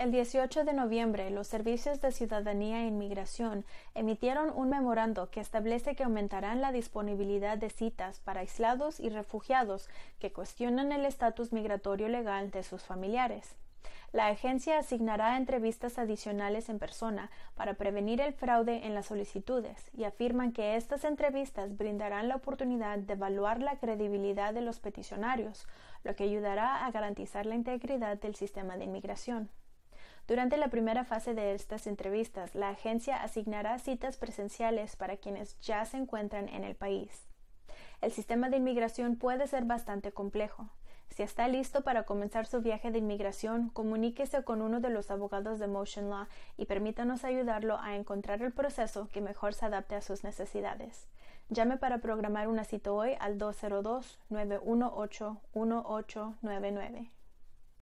El 18 de noviembre, los Servicios de Ciudadanía e Inmigración emitieron un memorando que establece que aumentarán la disponibilidad de citas para aislados y refugiados que cuestionan el estatus migratorio legal de sus familiares. La agencia asignará entrevistas adicionales en persona para prevenir el fraude en las solicitudes y afirman que estas entrevistas brindarán la oportunidad de evaluar la credibilidad de los peticionarios, lo que ayudará a garantizar la integridad del sistema de inmigración. Durante la primera fase de estas entrevistas, la agencia asignará citas presenciales para quienes ya se encuentran en el país. El sistema de inmigración puede ser bastante complejo. Si está listo para comenzar su viaje de inmigración, comuníquese con uno de los abogados de Motion Law y permítanos ayudarlo a encontrar el proceso que mejor se adapte a sus necesidades. Llame para programar una cita hoy al 202-918-1899.